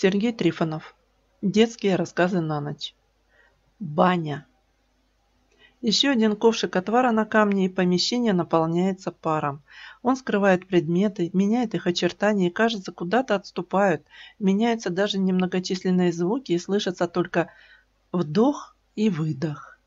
Сергей Трифонов. Детские рассказы на ночь. Баня. Еще один ковшик отвара на камне, и помещение наполняется паром. Он скрывает предметы, меняет их очертания и, кажется, куда-то отступают. Меняются даже немногочисленные звуки и слышится только вдох и выдох.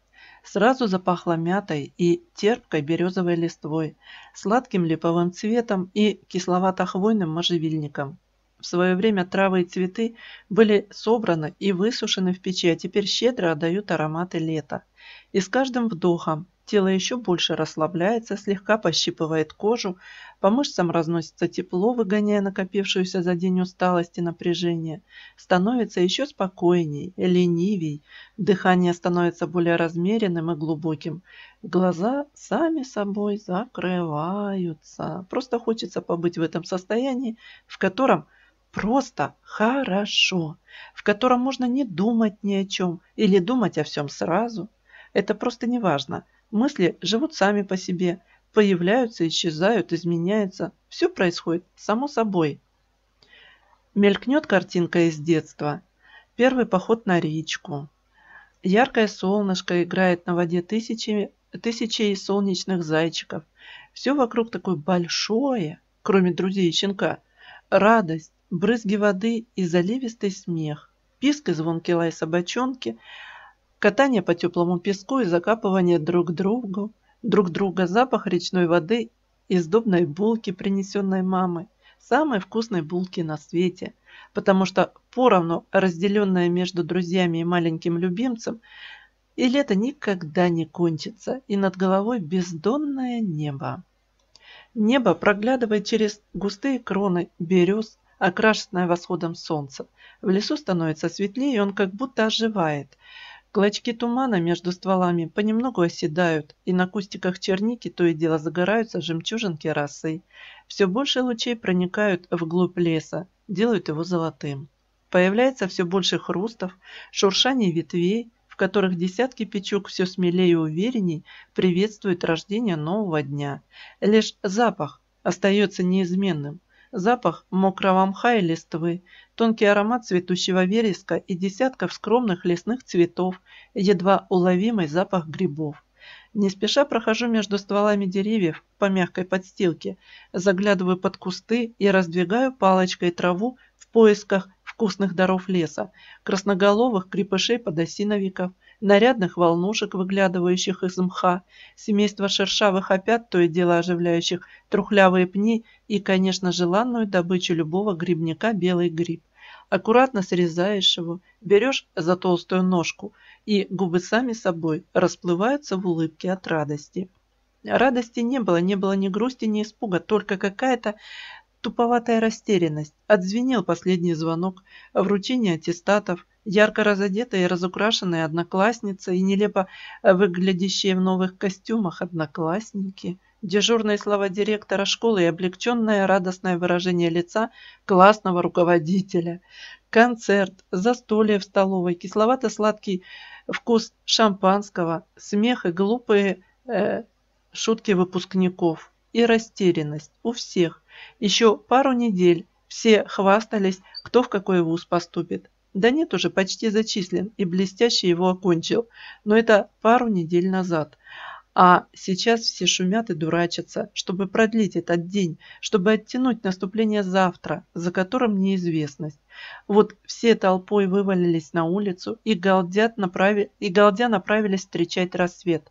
Сразу запахло мятой и терпкой березовой листвой, сладким липовым цветом и кисловато-хвойным можжевельником. В свое время травы и цветы были собраны и высушены в печи, а теперь щедро отдают ароматы лета. И с каждым вдохом тело еще больше расслабляется, слегка пощипывает кожу, по мышцам разносится тепло, выгоняя накопившуюся за день усталость и напряжение, становится еще спокойней, ленивей, дыхание становится более размеренным и глубоким, глаза сами собой закрываются. Просто хочется побыть в этом состоянии, в котором – просто хорошо, в котором можно не думать ни о чем или думать о всем сразу. Это просто не важно. Мысли живут сами по себе, появляются, исчезают, изменяются. Все происходит само собой. Мелькнет картинка из детства. Первый поход на речку. Яркое солнышко играет на воде тысячами, тысячей солнечных зайчиков. Все вокруг такое большое, кроме друзей и щенка. Радость, брызги воды и заливистый смех, писк и звонки лай собачонки, катание по теплому песку и закапывание друг другу, друг друга запах речной воды и дубной булки, принесенной мамой, самой вкусной булки на свете, потому что поровну разделенная между друзьями и маленьким любимцем, и лето никогда не кончится, и над головой бездонное небо. Небо проглядывает через густые кроны берез, окрашенное восходом солнца. В лесу становится светлее, и он как будто оживает. Клочки тумана между стволами понемногу оседают, и на кустиках черники то и дело загораются жемчужинки росы. Все больше лучей проникают вглубь леса, делают его золотым. Появляется все больше хрустов, шуршаний ветвей, в которых десятки печук все смелее и уверенней приветствуют рождение нового дня. Лишь запах остается неизменным – запах мокрого мха и листвы, тонкий аромат цветущего вереска и десятков скромных лесных цветов, едва уловимый запах грибов. Не спеша прохожу между стволами деревьев по мягкой подстилке, заглядываю под кусты и раздвигаю палочкой траву в поисках вкусных даров леса, красноголовых крепышей подосиновиков, нарядных волнушек, выглядывающих из мха, семейство шершавых опят, то и дело оживляющих трухлявые пни и, конечно, желанную добычу любого грибника белый гриб. Аккуратно срезаешь его, берешь за толстую ножку, и губы сами собой расплываются в улыбке от радости. Радости не было, не было ни грусти, ни испуга, только какая-то туповатая растерянность. Отзвенел последний звонок, вручение аттестатов, Ярко разодетые и разукрашенные одноклассницы и нелепо э, выглядящие в новых костюмах одноклассники, дежурные слова директора школы и облегченное радостное выражение лица классного руководителя, концерт, застолье в столовой, кисловато-сладкий вкус шампанского, смех и глупые э, шутки выпускников и растерянность у всех. Еще пару недель все хвастались, кто в какой вуз поступит. Да нет, уже почти зачислен и блестяще его окончил. Но это пару недель назад. А сейчас все шумят и дурачатся, чтобы продлить этот день, чтобы оттянуть наступление завтра, за которым неизвестность. Вот все толпой вывалились на улицу и, галдят направи... и галдя направились встречать рассвет.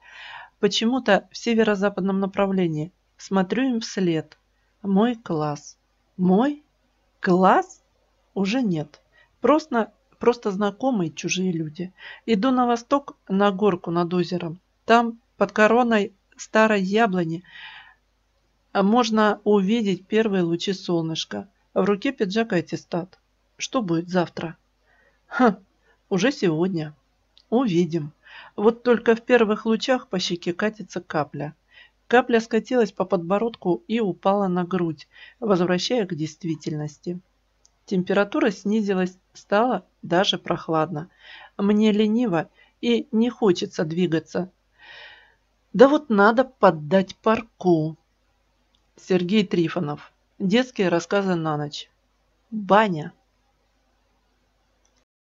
Почему-то в северо-западном направлении. Смотрю им вслед. Мой класс. Мой класс? Уже нет. Просто, просто знакомые чужие люди. Иду на восток, на горку над озером. Там, под короной старой яблони, можно увидеть первые лучи солнышка. В руке пиджака аттестат. Что будет завтра? Ха, уже сегодня. Увидим. Вот только в первых лучах по щеке катится капля. Капля скатилась по подбородку и упала на грудь, возвращая к действительности. Температура снизилась, стало даже прохладно. Мне лениво и не хочется двигаться. Да вот надо поддать парку. Сергей Трифонов. Детские рассказы на ночь. Баня.